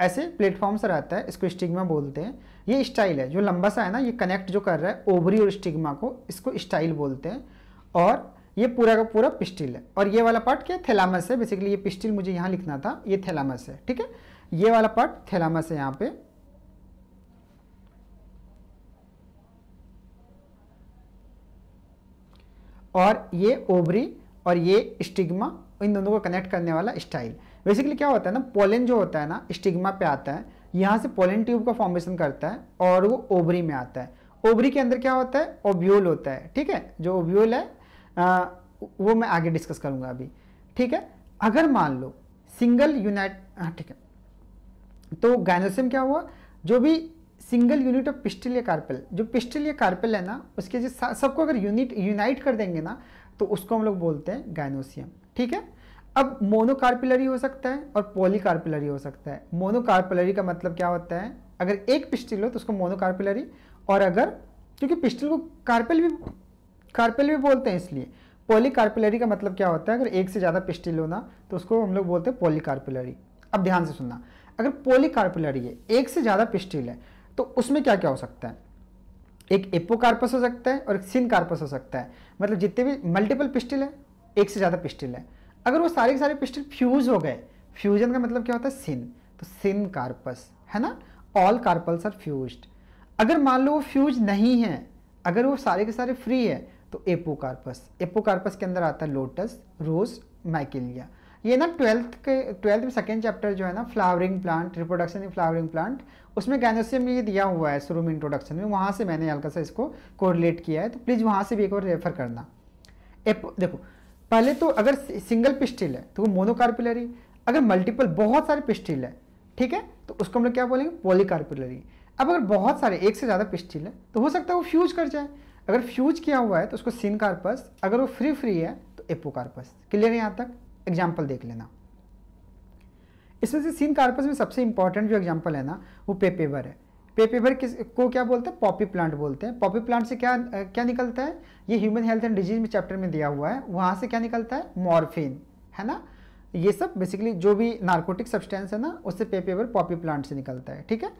ऐसे प्लेटफॉर्म से रहता है इसको स्टिग्मा बोलते हैं ये स्टाइल है जो लंबा सा है ना ये कनेक्ट जो कर रहा है ओवरी और स्टिग्मा को इसको स्टाइल बोलते हैं और ये पूरा का पूरा पिस्टिल है और ये वाला पार्ट क्या थैलामस है बेसिकली ये पिस्टिल मुझे यहाँ लिखना था ये थैलामस है ठीक है ये वाला पार्ट थैलामस है यहाँ पे और ये ओवरी और ये स्टिग्मा इन दोनों को कनेक्ट करने वाला स्टाइल बेसिकली क्या होता है ना पोलन जो होता है ना स्टिग्मा पे आता है यहाँ से पोलन ट्यूब का फॉर्मेशन करता है और वो ओवरी में आता है ओवरी के अंदर क्या होता है ओब्यूल होता है ठीक है जो ओब्यूल है वो मैं आगे डिस्कस करूँगा अभी ठीक है अगर मान लो सिंगल यूनाइट हाँ ठीक है तो गायनोसियम क्या हुआ जो भी सिंगल यूनिट ऑफ पिस्टल या कार्पेल जो पिस्टल या कार्पेल है ना उसके जो सबको अगर यूनिट यूनाइट कर देंगे ना तो उसको हम लोग बोलते हैं गायनोसियम ठीक है अब मोनोकार्पिलरी हो सकता है और पॉलीकार्पिलरी हो सकता है मोनोकार्पिलरी का मतलब क्या होता है अगर एक पिस्टिल हो तो उसको मोनोकार्पिलरी और अगर क्योंकि पिस्टिल को कार्पेल भी कार्पेल भी बोलते हैं इसलिए पॉलीकार्पिलरी का मतलब क्या होता है अगर एक से ज़्यादा पिस्टिल होना तो उसको हम लोग बोलते हैं पॉलीकार्पिलरी अब ध्यान से सुनना अगर पॉलीकार्पिलरी है एक से ज़्यादा पिस्टिल है तो उसमें क्या क्या हो सकता है एक एपोकार्पस हो सकता है और एक कार्पस हो सकता है मतलब जितने भी मल्टीपल पिस्टिल है एक से ज़्यादा पिस्टिल है अगर वो सारे के सारे पिस्टिल फ्यूज हो गए फ्यूजन का मतलब क्या होता है सिन तो सिन कार्पस है ना ऑल कार्पल्स आर फ्यूज अगर मान लो वो फ्यूज नहीं है अगर वो सारे के सारे फ्री है तो एपोकार्पस एपोकार्पस के अंदर आता है लोटस रोज माइकिलिया ये ना ट्वेल्थ के ट्वेल्थ में सेकेंड चैप्टर जो है ना flowering plant reproduction in flowering plant उसमें गैनोसियम ये दिया हुआ है शुरू में इंट्रोडक्शन में वहाँ से मैंने हल्का सा इसको कोरिलेट किया है तो प्लीज़ वहाँ से भी एक बार रेफर करना एपो देखो पहले तो अगर सिंगल पिस्टिल है तो वो मोनोकार्पिलरी अगर मल्टीपल बहुत सारे पिस्टिल है ठीक है तो उसको हम लोग क्या बोलेंगे पोलिकार्पिलरी अब अगर बहुत सारे एक से ज़्यादा पिस्टिल है तो हो सकता है वो फ्यूज कर जाए अगर फ्यूज किया हुआ है तो उसको सीन कार्पस अगर वो फ्री फ्री है तो एपो कार्पस क्लियर है यहाँ तक एग्जाम्पल देख लेना इसमें से सीन कार्पस में सबसे इंपॉर्टेंट जो एग्जाम्पल है ना वो पेपेवर है पेपेवर किस को क्या बोलते हैं पॉपी प्लांट बोलते हैं पॉपी प्लांट से क्या क्या निकलता है ये ह्यूमन हेल्थ एंड डिजीज में चैप्टर में दिया हुआ है वहाँ से क्या निकलता है मॉर्फिन है ना ये सब बेसिकली जो भी नार्कोटिक सब्सटेंस है ना उससे पेपेवर पॉपी प्लांट से निकलता है ठीक है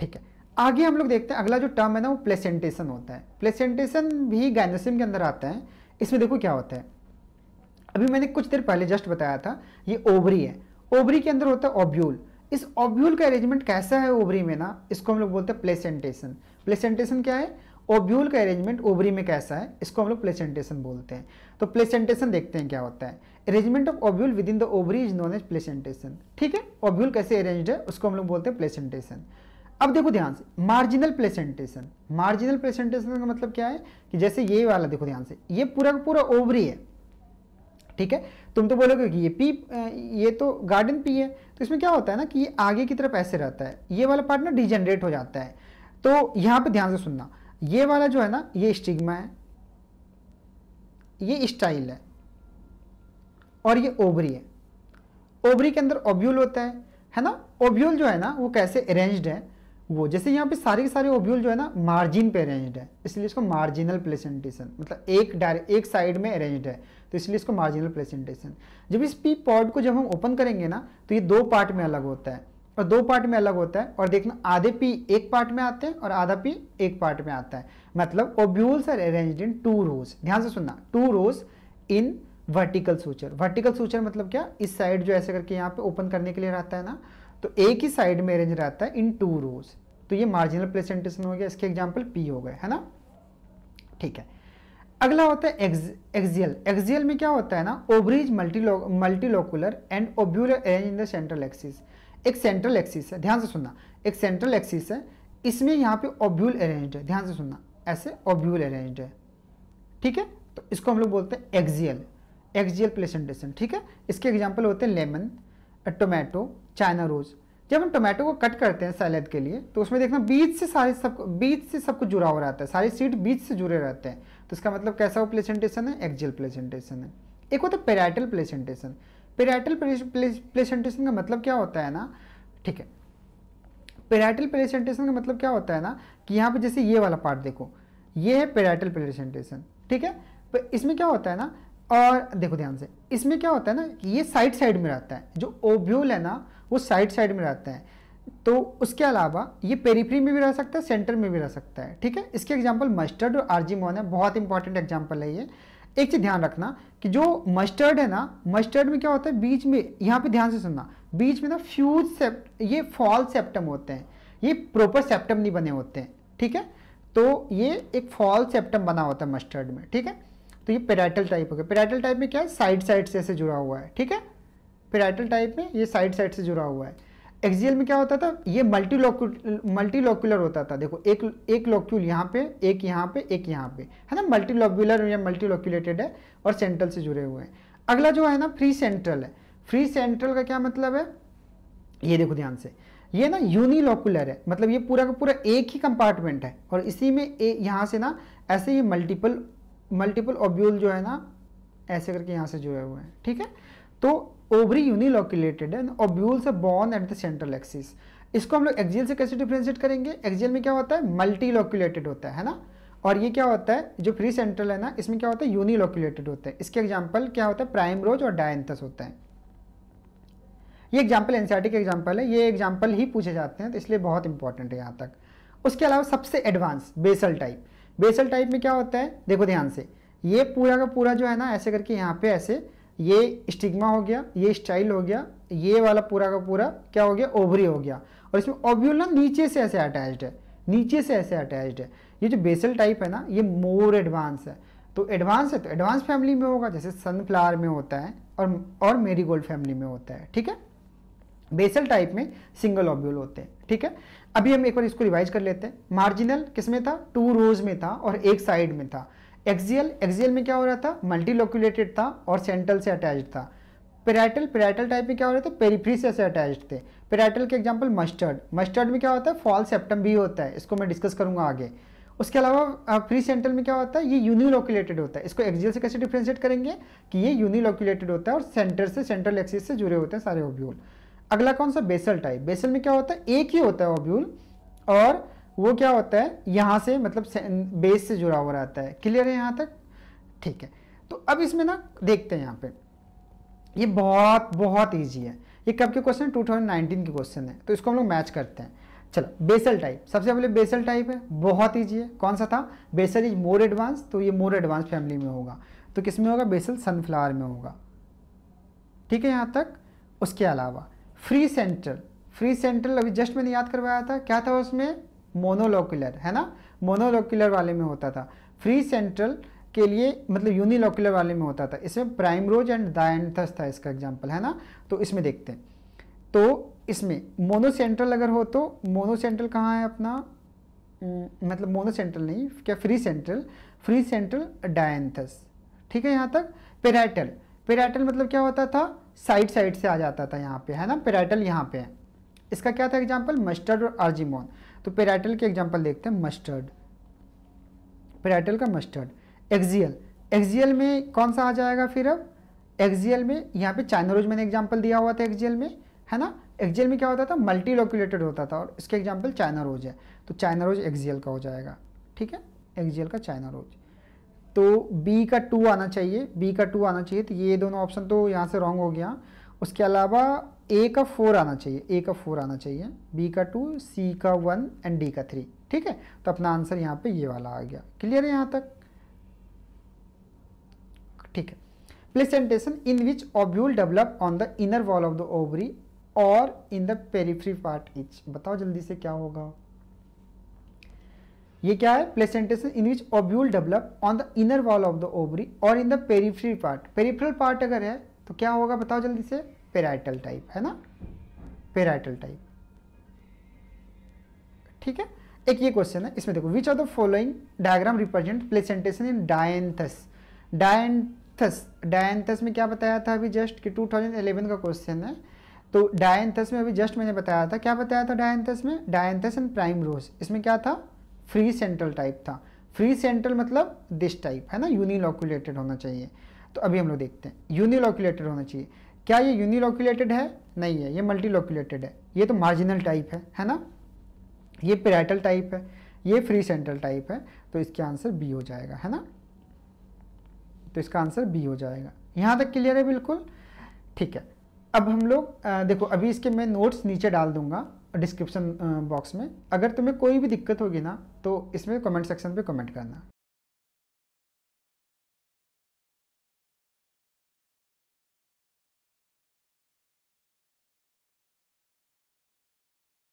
ठीक है आगे हम लोग देखते हैं अगला जो टर्म है ना वो प्लेसेंटेशन होता है प्लेसेंटेशन भी गाइनोसिम के अंदर आता है इसमें देखो क्या होता है अभी मैंने कुछ देर पहले जस्ट बताया था ये ओवरी है ओवरी के अंदर होता है ओब्यूल इस ओब्यूल का अरेंजमेंट कैसा है ओवरी में ना इसको हम लोग बोलते हैं प्लेसेंटेशन प्लेसेंटेशन क्या है ओब्यूल का अरेंजमेंट ओवरी में कैसा है इसको हम लोग प्लेसेंटेशन बोलते हैं तो प्लेसेंटेशन देखते हैं क्या होता है arrangement of ovule within the ovary is known as placentation ठीक है ओब्यूल कैसे अरेंज है उसको हम लोग बोलते हैं प्लेसेंटेशन अब देखो ध्यान से मार्जिनल प्लेसेंटेशन मार्जिनल प्लेसेंटेशन का मतलब क्या है कि जैसे ये वाला देखो ध्यान से ये पूरा का पूरा ओवरी है ठीक है तुम तो बोलोगे कि ये पी ये तो गार्डन पी है तो इसमें क्या होता है ना कि ये आगे की तरफ ऐसे रहता है ये वाला पार्ट ना डिजेनरेट हो जाता है तो यहां पर ध्यान से सुनना ये वाला जो है ना ये स्टिग्मा है ये स्टाइल है और ये ओवरी है ओवरी के अंदर ओब्यूल होता है है ना ओब्यूल जो है ना वो कैसे अरेंज्ड है वो जैसे यहाँ पे सारे के सारे ओब्यूल जो है ना मार्जिन पे अरेंज है इसलिए इसको मार्जिनल प्लेसेंटेशन मतलब एक डायरेक्ट एक साइड में अरेंज है तो इसलिए इसको मार्जिनल प्लेसेंटेशन जब इस पी पॉड को जब हम ओपन करेंगे ना तो ये दो पार्ट में अलग होता है और दो पार्ट में अलग होता है और देखना आधे पी एक पार्ट में आते हैं और आधा पी एक पार्ट में आता है मतलब ovules are arrange in two rows ध्यान से सुनना two rows in vertical suture vertical suture मतलब क्या इस साइड जो ऐसे करके यहाँ पे ओपन करने के लिए रहता है ना तो एक ही साइड में अरेंज रहता है इन टू रोज तो ये मार्जिनल प्लेसेंटेशन हो गया इसके एग्जाम्पल पी हो गए है ना ठीक है अगला होता है एक्ज, एक्जियल एक्जियल में क्या होता है ना ovaries multi multilocular and ovular arrange in the central axis एक सेंट्रल एक्सिस है ध्यान से सुनना एक सेंट्रल एक्सिस है इसमें यहाँ पे ओब्यूल अरेंज है ध्यान से सुनना ऐसे ओब्यूल अरेंज है ठीक है तो इसको हम लोग बोलते हैं एक्जियल एक्जियल प्लेसेंटेशन ठीक है इसके एग्जाम्पल होते हैं लेमन टोमेटो चाइना रोज़ जब हम टोमेटो को कट करते हैं सैलेड के लिए तो उसमें देखना बीज से सारे सब बीज से सब कुछ जुड़ा हुआ रहता है सारे सीड बीज से जुड़े रहते हैं तो इसका मतलब कैसा वो प्लेसेंटेशन है एक्जल प्लेसेंटेशन है एक होता है पेराइटल प्लेसेंटेशन पेराइटल प्लेसेंटेशन का मतलब क्या होता है ना ठीक है पेराइटल प्लेसेंटेशन का मतलब क्या होता है ना कि यहाँ पर जैसे ये वाला पार्ट देखो ये है पेराइटल प्लेसेंटेशन ठीक है इसमें क्या होता है ना और देखो ध्यान से इसमें क्या होता है ना ये साइड साइड में रहता है जो ओब्यूल है ना वो साइड साइड में रहते हैं तो उसके अलावा ये पेरीफ्री में भी रह सकता है सेंटर में भी रह सकता है ठीक है इसके एग्जाम्पल मस्टर्ड और आर्जीमोन है बहुत इंपॉर्टेंट एग्जाम्पल है ये एक चीज़ ध्यान रखना कि जो मस्टर्ड है ना मस्टर्ड में क्या होता है बीच में यहाँ पे ध्यान से सुनना बीच में ना फ्यूज सेप्ट ये फॉल सेप्टम होते हैं ये प्रॉपर सेप्टम नहीं बने होते हैं ठीक है तो ये एक फॉल सेप्टम बना होता है मस्टर्ड में ठीक है तो ये पेराइटल टाइप हो गया पेराइटल टाइप में क्या है साइड साइड से ऐसे जुड़ा हुआ है ठीक है पेराइटल टाइप में ये साइड साइड से जुड़ा हुआ है एक्जियल में क्या होता था ये मल्टी मल्टीलोक्यूलर होता था देखो एक एक लोक्यूल यहाँ पे एक यहाँ पे एक यहाँ पे है ना मल्टीलोक्यूलर या मल्टीलोक्यूलेटेड है और सेंट्रल से जुड़े हुए हैं अगला जो है ना फ्री सेंट्रल है फ्री सेंट्रल का क्या मतलब है ये देखो ध्यान से ये ना यूनिलोकुलर है मतलब ये पूरा का पूरा एक ही कंपार्टमेंट है और इसी में यहाँ से ना ऐसे ही मल्टीपल मल्टीपल ऑब्यूल जो है ना ऐसे करके यहाँ से जुड़े हुए हैं ठीक है तो ovary uniloculated and ovules borne at the central axis इसको हम लोग एक्जियल से कैसे डिफ्रेंशिएट करेंगे एक्जियल में क्या होता है मल्टी लोकुलेटेड होता है, है ना और ये क्या होता है जो फ्री सेंट्रल है ना इसमें क्या होता है यूनिलोकुलेटेड होता है इसके एग्जाम्पल क्या होता है प्राइम रोज और डायंथस होता है ये एग्जाम्पल एनसीआरटी का एग्जाम्पल है ये एग्जाम्पल ही पूछे जाते हैं तो इसलिए बहुत इंपॉर्टेंट है यहाँ तक उसके अलावा सबसे advance basal type basal type में क्या होता है देखो ध्यान से ये पूरा का पूरा जो है ना ऐसे करके यहाँ पे ऐसे ये स्टिग्मा हो गया ये स्टाइल हो गया ये वाला पूरा का पूरा क्या हो गया ओवरी हो गया और इसमें ओब्यूल ना नीचे से ऐसे अटैच्ड है नीचे से ऐसे अटैच्ड है ये जो बेसल टाइप है ना ये मोर एडवांस है तो एडवांस है तो एडवांस फैमिली में होगा जैसे सनफ्लावर में होता है और और मेरीगोल्ड फैमिली में होता है ठीक है बेसल टाइप में सिंगल ऑब्यूल होते हैं ठीक है अभी हम एक बार इसको रिवाइज कर लेते हैं मार्जिनल किस में था टू रोज में था और एक साइड में था एक्सियल एक्सियल में क्या हो रहा था लोक्यूलेटेड था और सेंट्रल से अटैच था पेराइटल पेराइटल टाइप में क्या हो रहा था पेरीफ्री से अटैच थे पेराइटल के एग्जाम्पल मस्टर्ड मस्टर्ड में क्या होता है फॉल सेप्टम भी होता है इसको मैं डिस्कस करूंगा आगे उसके अलावा फ्री सेंट्रल में क्या होता है ये यूनिलोकुलेटेड होता है इसको एक्जियल से कैसे डिफ्रेंशिएट करेंगे कि ये यूनिलोकुलेटेड होता है और सेंटर से सेंट्रल एक्सिस से जुड़े होते हैं सारे ओब्यूल अगला कौन सा बेसल टाइप बेसल में क्या होता है एक ही होता है ओब्यूल और वो क्या होता है यहाँ से मतलब बेस से जुड़ा हुआ रहता है क्लियर है यहाँ तक ठीक है तो अब इसमें ना देखते हैं यहाँ पे ये बहुत बहुत ईजी है ये कब के क्वेश्चन टू नाइनटीन के क्वेश्चन है तो इसको हम लोग मैच करते हैं चलो बेसल टाइप सबसे पहले बेसल टाइप है बहुत ईजी है कौन सा था बेसल इज मोर एडवांस तो ये मोर एडवांस फैमिली में होगा तो किस में होगा बेसल सनफ्लावर में होगा ठीक है यहाँ तक उसके अलावा फ्री सेंट्रल फ्री सेंट्रल अभी जस्ट मैंने याद करवाया था क्या था उसमें मोनोलोकुलर है ना मोनोलोकुलर वाले में होता था फ्री सेंट्रल के लिए मतलब यूनिलोकुलर वाले में होता था इसमें प्राइमरोज एंड दायंथस था इसका एग्जाम्पल है ना तो इसमें देखते हैं तो इसमें मोनोसेंट्रल अगर हो तो मोनोसेंट्रल कहाँ है अपना मतलब मोनोसेंट्रल नहीं क्या free central free central Dianthus ठीक है यहाँ तक पेराइटल पेराइटल मतलब क्या होता था साइड साइड से आ जाता था यहाँ पे है ना पेराइटल यहाँ पे है इसका क्या था एग्जाम्पल मस्टर्ड और आर्जीमोन तो पेराइटल के एग्जाम्पल देखते हैं मस्टर्ड पेराइटल का मस्टर्ड एक्जियल एक्जियल में कौन सा आ जाएगा फिर अब एक्जियल में यहाँ पे रोज मैंने एग्जाम्पल दिया हुआ था एक्जियल में है ना एक्जियल में क्या होता था मल्टी लोकुलेटेड होता था और इसके एग्जाम्पल चाइना रोज है तो चाइना रोज एक्जियल का हो जाएगा ठीक है एक्जियल का चाइना रोज तो बी का टू आना चाहिए बी का टू आना चाहिए तो ये दोनों ऑप्शन तो यहाँ से रॉन्ग हो गया उसके अलावा ए का फोर आना चाहिए ए का फोर आना चाहिए बी का टू सी का वन एंड डी का थ्री ठीक है तो अपना आंसर यहाँ पे ये वाला आ गया क्लियर है यहाँ तक ठीक है placentation in which ovule develop on the inner wall of the ovary और इन द पेरीफ्री पार्ट इच बताओ जल्दी से क्या होगा ये क्या है placentation in which ovule develop on the inner wall of the ovary और in the peripheral part peripheral part अगर है तो क्या होगा बताओ जल्दी से पेराइटल टाइप है ना पेराइटल टाइप ठीक है एक ये क्वेश्चन है इसमें देखो which are the following diagram represent placentation in Dianthus Dianthus Dianthus में क्या बताया था अभी जस्ट कि 2011 का क्वेश्चन है तो डायंथस में अभी जस्ट मैंने बताया था क्या बताया था डायंथस में डायंथस एंड प्राइम रोज इसमें क्या था फ्री सेंट्रल टाइप था फ्री सेंट्रल मतलब दिस टाइप है ना यूनिलोकुलेटेड होना चाहिए तो अभी हम लोग देखते हैं यूनिलोकुलेटेड होना चाहिए क्या ये यूनिलोक्यूलेटेड है नहीं है ये मल्टीलोक्यूलेटेड है ये तो मार्जिनल टाइप है है ना ये पेराइटल टाइप है ये फ्री सेंट्रल टाइप है तो इसका आंसर बी हो जाएगा है ना तो इसका आंसर बी हो जाएगा यहाँ तक क्लियर है बिल्कुल ठीक है अब हम लोग देखो अभी इसके मैं नोट्स नीचे डाल दूंगा डिस्क्रिप्शन बॉक्स में अगर तुम्हें कोई भी दिक्कत होगी ना तो इसमें कमेंट सेक्शन पे कमेंट करना